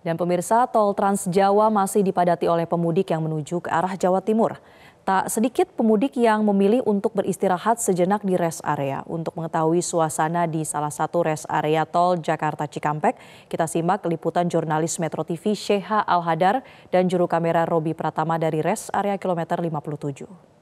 Dan pemirsa, tol Trans Jawa masih dipadati oleh pemudik yang menuju ke arah Jawa Timur. Tak sedikit pemudik yang memilih untuk beristirahat sejenak di rest area. Untuk mengetahui suasana di salah satu rest area tol Jakarta Cikampek, kita simak liputan jurnalis Metro TV Sheha Alhadar dan juru kamera Robi Pratama dari rest area kilometer 57.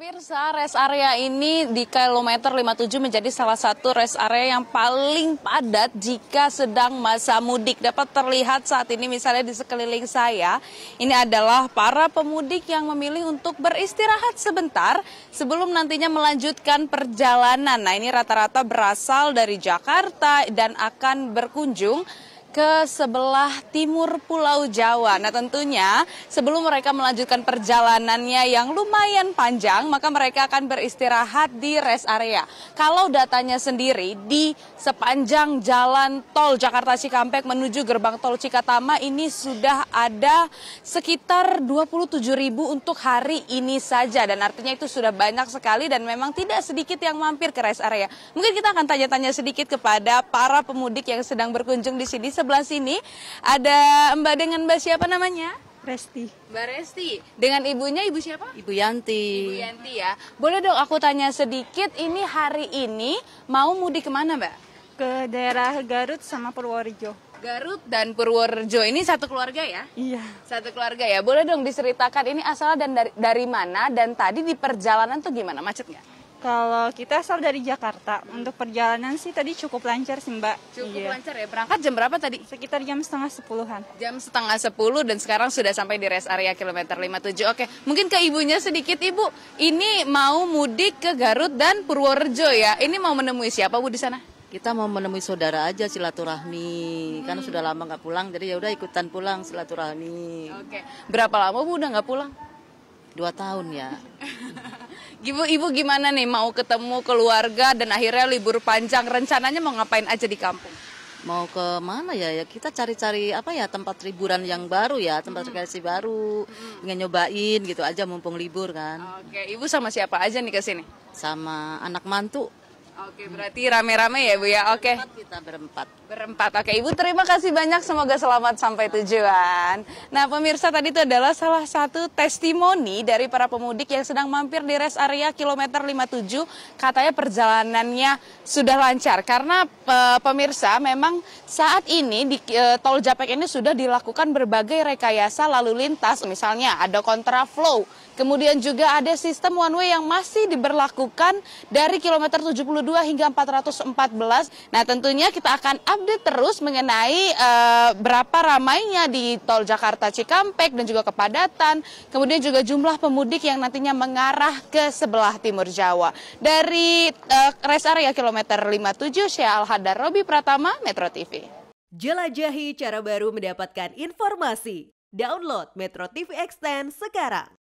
Pemirsa, rest area ini di kilometer 57 menjadi salah satu rest area yang paling padat jika sedang masa mudik. Dapat terlihat saat ini misalnya di sekeliling saya, ini adalah para pemudik yang memilih untuk beristirahat sebentar sebelum nantinya melanjutkan perjalanan. Nah ini rata-rata berasal dari Jakarta dan akan berkunjung ke sebelah timur Pulau Jawa. Nah tentunya sebelum mereka melanjutkan perjalanannya yang lumayan panjang, maka mereka akan beristirahat di rest area. Kalau datanya sendiri di sepanjang jalan tol Jakarta Cikampek menuju gerbang tol Cikatama ini sudah ada sekitar 27 ribu untuk hari ini saja. Dan artinya itu sudah banyak sekali dan memang tidak sedikit yang mampir ke rest area. Mungkin kita akan tanya-tanya sedikit kepada para pemudik yang sedang berkunjung di sini sebelah sini ada Mbak dengan Mbak siapa namanya? Resti. Mbak Resti. Dengan ibunya ibu siapa? Ibu Yanti. Ibu Yanti ya. Boleh dong aku tanya sedikit ini hari ini mau mudik kemana Mbak? Ke daerah Garut sama Purworejo. Garut dan Purworejo ini satu keluarga ya? Iya. Satu keluarga ya. Boleh dong diceritakan ini asal dan dari, dari mana dan tadi di perjalanan tuh gimana macet nggak? Kalau kita asal dari Jakarta, untuk perjalanan sih tadi cukup lancar sih Mbak. Cukup iya. lancar ya. Berangkat jam berapa tadi? Sekitar jam setengah sepuluhan. Jam setengah sepuluh dan sekarang sudah sampai di rest area kilometer 57. Oke, mungkin ke ibunya sedikit Ibu. Ini mau mudik ke Garut dan Purworejo ya. Ini mau menemui siapa Bu di sana? Kita mau menemui saudara aja silaturahmi. Kan hmm. Karena sudah lama nggak pulang, jadi ya udah ikutan pulang silaturahmi. Oke. Berapa lama Bu udah nggak pulang? Dua tahun ya. Ibu, ibu gimana nih mau ketemu keluarga dan akhirnya libur panjang rencananya mau ngapain aja di kampung? Mau ke mana ya? Ya kita cari-cari apa ya tempat liburan yang baru ya, tempat hmm. rekreasi baru, hmm. Ingin nyobain gitu aja mumpung libur kan. Oke, ibu sama siapa aja nih ke sini? Sama anak mantu. Oke, berarti rame-rame ya Bu ya. Oke. Berempat kita berempat. Berempat. Oke, Ibu terima kasih banyak. Semoga selamat sampai tujuan. Nah, pemirsa tadi itu adalah salah satu testimoni dari para pemudik yang sedang mampir di rest area kilometer 57. Katanya perjalanannya sudah lancar karena pemirsa memang saat ini di e, tol Japek ini sudah dilakukan berbagai rekayasa lalu lintas. Misalnya ada kontraflow, kemudian juga ada sistem one way yang masih diberlakukan dari kilometer 72 hingga 414. Nah, tentunya kita akan update terus mengenai e, berapa ramainya di tol Jakarta Cikampek dan juga kepadatan, kemudian juga jumlah pemudik yang nantinya mengarah ke sebelah timur Jawa. Dari e, rest area kilometer 57 Syah Al Hadar Robi Pratama, Metro TV. Jelajahi cara baru mendapatkan informasi. Download Metro TV Extend sekarang.